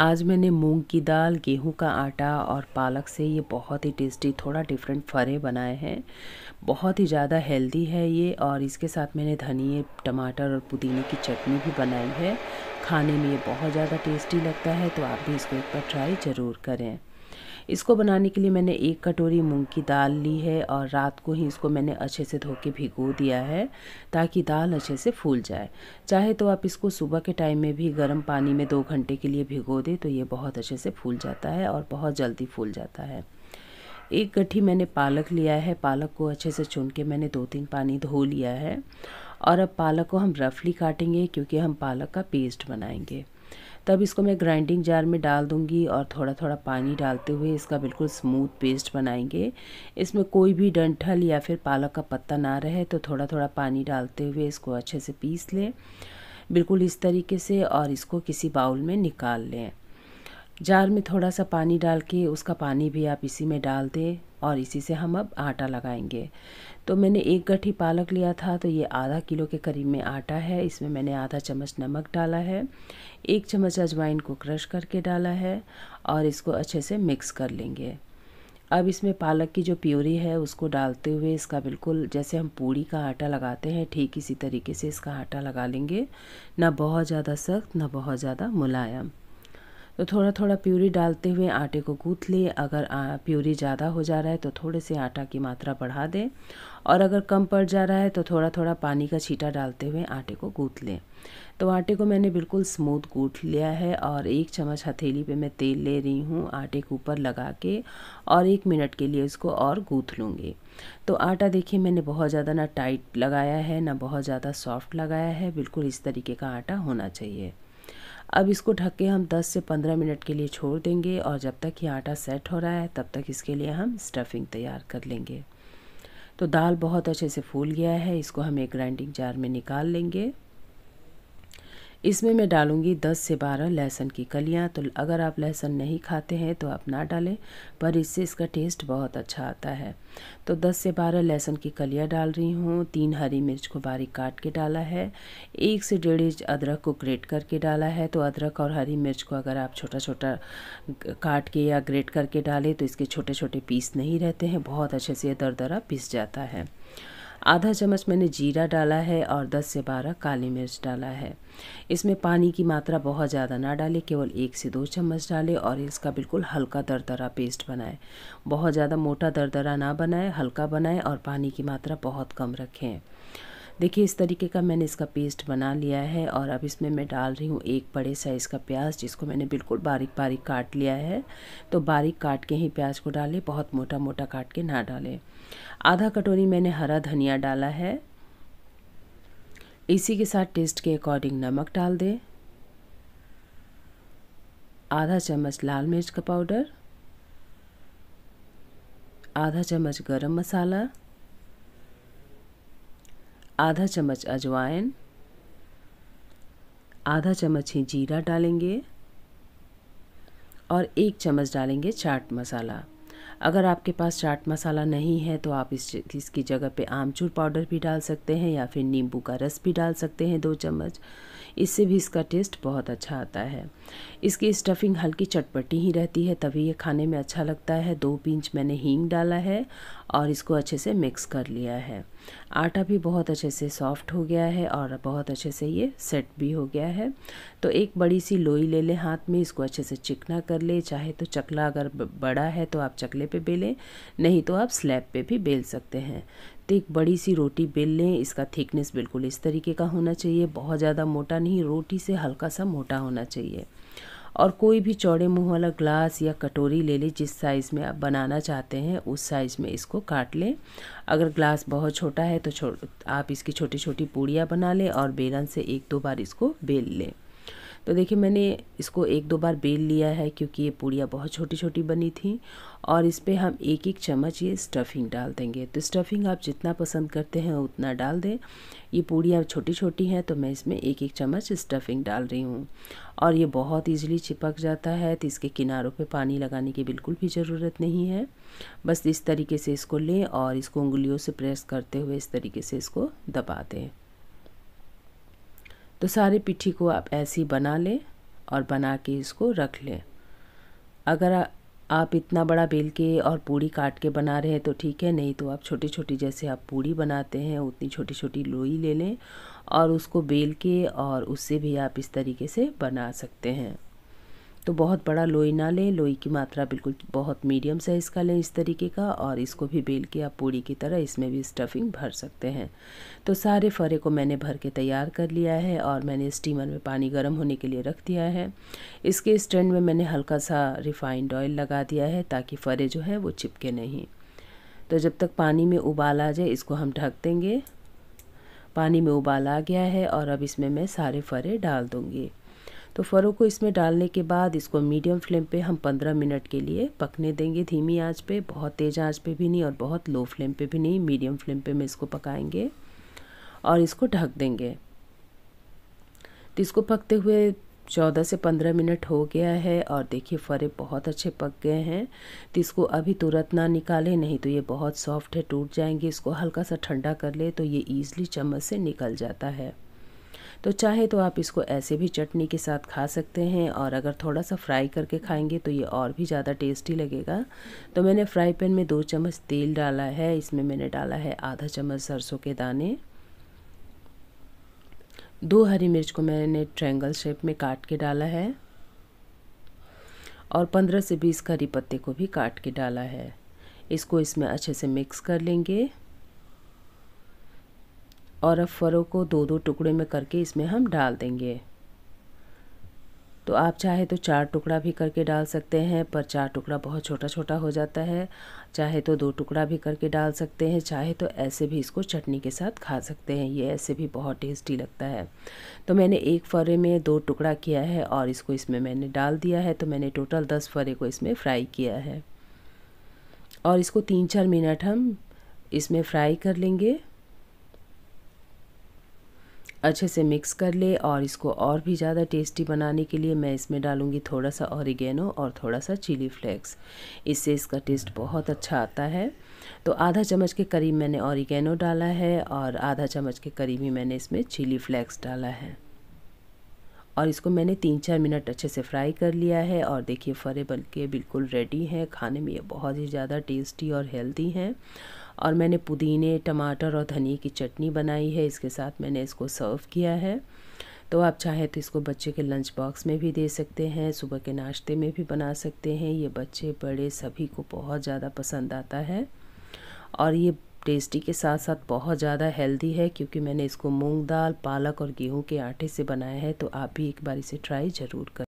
आज मैंने मूंग की दाल गेहूं का आटा और पालक से ये बहुत ही टेस्टी थोड़ा डिफरेंट फरे बनाए हैं बहुत ही ज़्यादा हेल्दी है ये और इसके साथ मैंने धनिए टमाटर और पुदीने की चटनी भी बनाई है खाने में ये बहुत ज़्यादा टेस्टी लगता है तो आप भी इसको एक बार ट्राई ज़रूर करें इसको बनाने के लिए मैंने एक कटोरी मूंग की दाल ली है और रात को ही इसको मैंने अच्छे से धो के भिगो दिया है ताकि दाल अच्छे से फूल जाए चाहे तो आप इसको सुबह के टाइम में भी गर्म पानी में दो घंटे के लिए भिगो दें तो ये बहुत अच्छे से फूल जाता है और बहुत जल्दी फूल जाता है एक गट्ठी मैंने पालक लिया है पालक को अच्छे से चुन के मैंने दो तीन पानी धो लिया है और अब पालक को हम रफली काटेंगे क्योंकि हम पालक का पेस्ट बनाएंगे तब इसको मैं ग्राइंडिंग जार में डाल दूँगी और थोड़ा थोड़ा पानी डालते हुए इसका बिल्कुल स्मूथ पेस्ट बनाएंगे इसमें कोई भी डंठल या फिर पालक का पत्ता ना रहे तो थोड़ा थोड़ा पानी डालते हुए इसको अच्छे से पीस लें बिल्कुल इस तरीके से और इसको किसी बाउल में निकाल लें जार में थोड़ा सा पानी डाल के उसका पानी भी आप इसी में डाल दें और इसी से हम अब आटा लगाएंगे तो मैंने एक गठी पालक लिया था तो ये आधा किलो के करीब में आटा है इसमें मैंने आधा चम्मच नमक डाला है एक चम्मच अजवाइन को क्रश करके डाला है और इसको अच्छे से मिक्स कर लेंगे अब इसमें पालक की जो प्योरी है उसको डालते हुए इसका बिल्कुल जैसे हम पूड़ी का आटा लगाते हैं ठीक इसी तरीके से इसका आटा लगा लेंगे ना बहुत ज़्यादा सख्त ना बहुत ज़्यादा मुलायम तो थोड़ा थोड़ा प्यूरी डालते हुए आटे को गूँथ लें अगर प्यूरी ज़्यादा हो जा रहा है तो थोड़े से आटा की मात्रा बढ़ा दें और अगर कम पड़ जा रहा है तो थोड़ा थोड़ा पानी का छीटा डालते हुए आटे को गूँथ लें तो आटे को मैंने बिल्कुल स्मूथ गूँथ लिया है और एक चम्मच हथेली पे मैं तेल ले रही हूँ आटे के ऊपर लगा के और एक मिनट के लिए इसको और गूँथ लूँगी तो आटा देखिए मैंने बहुत ज़्यादा ना टाइट लगाया है ना बहुत ज़्यादा सॉफ्ट लगाया है बिल्कुल इस तरीके का आटा होना चाहिए अब इसको ढक के हम 10 से 15 मिनट के लिए छोड़ देंगे और जब तक ये आटा सेट हो रहा है तब तक इसके लिए हम स्टफिंग तैयार कर लेंगे तो दाल बहुत अच्छे से फूल गया है इसको हम एक ग्राइंडिंग जार में निकाल लेंगे इसमें मैं डालूँगी 10 से 12 लहसुन की कलियाँ तो अगर आप लहसुन नहीं खाते हैं तो आप ना डालें पर इससे इसका टेस्ट बहुत अच्छा आता है तो 10 से 12 लहसुन की कलियाँ डाल रही हूँ तीन हरी मिर्च को बारीक काट के डाला है एक से डेढ़ इंच अदरक को ग्रेट करके डाला है तो अदरक और हरी मिर्च को अगर आप छोटा छोटा काट के या ग्रेट करके डालें तो इसके छोटे छोटे पीस नहीं रहते हैं बहुत अच्छे से दर दरा पिस जाता है आधा चम्मच मैंने जीरा डाला है और 10 से 12 काली मिर्च डाला है इसमें पानी की मात्रा बहुत ज़्यादा ना डालें केवल एक से दो चम्मच डालें और इसका बिल्कुल हल्का दरदरा पेस्ट बनाएं बहुत ज़्यादा मोटा दरदरा ना बनाएं हल्का बनाएं और पानी की मात्रा बहुत कम रखें देखिए इस तरीके का मैंने इसका पेस्ट बना लिया है और अब इसमें मैं डाल रही हूँ एक बड़े साइज़ का प्याज जिसको मैंने बिल्कुल बारीक बारीक काट लिया है तो बारीक काट के ही प्याज को डालें बहुत मोटा मोटा काट के ना डालें आधा कटोरी मैंने हरा धनिया डाला है इसी के साथ टेस्ट के अकॉर्डिंग नमक डाल दें आधा चम्मच लाल मिर्च का पाउडर आधा चम्मच गरम मसाला आधा चम्मच अजवाइन आधा चम्मच ही जीरा डालेंगे और एक चम्मच डालेंगे चाट मसाला अगर आपके पास चाट मसाला नहीं है तो आप इस इसकी जगह पे आमचूर पाउडर भी डाल सकते हैं या फिर नींबू का रस भी डाल सकते हैं दो चम्मच इससे भी इसका टेस्ट बहुत अच्छा आता है इसकी स्टफिंग हल्की चटपटी ही रहती है तभी ये खाने में अच्छा लगता है दो पिंच मैंने हींग डाला है और इसको अच्छे से मिक्स कर लिया है आटा भी बहुत अच्छे से सॉफ्ट हो गया है और बहुत अच्छे से ये सेट भी हो गया है तो एक बड़ी सी लोई ले लें हाथ में इसको अच्छे से चिकना कर ले चाहे तो चकला अगर बड़ा है तो आप चकले पे बेलें नहीं तो आप स्लैब पे भी बेल सकते हैं तो एक बड़ी सी रोटी बेल लें इसका थिकनेस बिल्कुल इस तरीके का होना चाहिए बहुत ज़्यादा मोटा नहीं रोटी से हल्का सा मोटा होना चाहिए और कोई भी चौड़े मुंह वाला ग्लास या कटोरी ले लें जिस साइज़ में आप बनाना चाहते हैं उस साइज़ में इसको काट लें अगर ग्लास बहुत छोटा है तो छो आप इसकी छोटी छोटी पूड़ियाँ बना लें और बेलन से एक दो बार इसको बेल लें तो देखिए मैंने इसको एक दो बार बेल लिया है क्योंकि ये पूड़ियाँ बहुत छोटी छोटी बनी थी और इस पर हम एक एक चम्मच ये स्टफिंग डाल देंगे तो स्टफिंग आप जितना पसंद करते हैं उतना डाल दें ये पूड़ियाँ छोटी छोटी हैं तो मैं इसमें एक एक चम्मच स्टफिंग डाल रही हूँ और ये बहुत ईजिली चिपक जाता है तो इसके किनारों पर पानी लगाने की बिल्कुल भी ज़रूरत नहीं है बस इस तरीके से इसको लें और इसको उंगलियों से प्रेस करते हुए इस तरीके से इसको दबा दें तो सारे पिट्ठी को आप ऐसी बना लें और बना के इसको रख लें अगर आप इतना बड़ा बेल के और पूड़ी काट के बना रहे हैं तो ठीक है नहीं तो आप छोटी छोटी जैसे आप पूड़ी बनाते हैं उतनी छोटी छोटी लोई ले लें और उसको बेल के और उससे भी आप इस तरीके से बना सकते हैं तो बहुत बड़ा लोई ना लें लोई की मात्रा बिल्कुल बहुत मीडियम साइज़ का लें इस तरीके का और इसको भी बेल के आप पूड़ी की तरह इसमें भी स्टफिंग भर सकते हैं तो सारे फरे को मैंने भर के तैयार कर लिया है और मैंने स्टीमर में पानी गर्म होने के लिए रख दिया है इसके स्टैंड में मैंने हल्का सा रिफाइंड ऑयल लगा दिया है ताकि फरे जो है वो चिपके नहीं तो जब तक पानी में उबाल आ जाए इसको हम ढक देंगे पानी में उबाल आ गया है और अब इसमें मैं सारे फरे डाल दूँगी तो फ़रों को इसमें डालने के बाद इसको मीडियम फ्लेम पे हम 15 मिनट के लिए पकने देंगे धीमी आंच पे बहुत तेज़ आंच पे भी नहीं और बहुत लो फ्लेम पे भी नहीं मीडियम फ्लेम पे हम इसको पकाएंगे और इसको ढक देंगे तो इसको पकते हुए चौदह से पंद्रह मिनट हो गया है और देखिए फरे बहुत अच्छे पक गए हैं तो इसको अभी तुरंत ना निकालें नहीं तो ये बहुत सॉफ्ट है टूट जाएंगे इसको हल्का सा ठंडा कर ले तो ये ईज़िली चम्मच से निकल जाता है तो चाहे तो आप इसको ऐसे भी चटनी के साथ खा सकते हैं और अगर थोड़ा सा फ्राई करके खाएंगे तो ये और भी ज़्यादा टेस्टी लगेगा तो मैंने फ्राई पैन में दो चम्मच तेल डाला है इसमें मैंने डाला है आधा चम्मच सरसों के दाने दो हरी मिर्च को मैंने ट्रैंगल शेप में काट के डाला है और 15 से 20 करी पत्ते को भी काट के डाला है इसको इसमें अच्छे से मिक्स कर लेंगे और अब फ़रों को दो दो टुकड़े में करके इसमें हम डाल देंगे तो आप चाहे तो चार टुकड़ा भी करके डाल सकते हैं पर चार टुकड़ा बहुत छोटा छोटा हो जाता है चाहे तो दो टुकड़ा भी करके डाल सकते हैं चाहे तो ऐसे भी इसको चटनी के साथ खा सकते हैं ये ऐसे भी बहुत टेस्टी लगता है तो मैंने एक फरे में दो टुकड़ा किया है और इसको इसमें मैंने डाल दिया है तो मैंने टोटल दस फरे को इसमें फ्राई किया है और इसको तीन चार मिनट हम इसमें फ्राई कर लेंगे अच्छे से मिक्स कर ले और इसको और भी ज़्यादा टेस्टी बनाने के लिए मैं इसमें डालूँगी थोड़ा सा औरिगेनो और थोड़ा सा चिली फ्लेक्स इससे इसका टेस्ट बहुत अच्छा आता है तो आधा चम्मच के करीब मैंने औरिगेनो डाला है और आधा चम्मच के करीब ही मैंने इसमें चिली फ्लेक्स डाला है और इसको मैंने तीन चार मिनट अच्छे से फ्राई कर लिया है और देखिए फरे बल्कि बिल्कुल रेडी हैं खाने में ये बहुत ही ज़्यादा टेस्टी और हेल्दी हैं और मैंने पुदीने टमाटर और धनिए की चटनी बनाई है इसके साथ मैंने इसको सर्व किया है तो आप चाहे तो इसको बच्चे के लंच बॉक्स में भी दे सकते हैं सुबह के नाश्ते में भी बना सकते हैं ये बच्चे बड़े सभी को बहुत ज़्यादा पसंद आता है और ये टेस्टी के साथ साथ बहुत ज़्यादा हेल्दी है क्योंकि मैंने इसको मूंग दाल पालक और गेहूं के आटे से बनाया है तो आप भी एक बार इसे ट्राई ज़रूर करें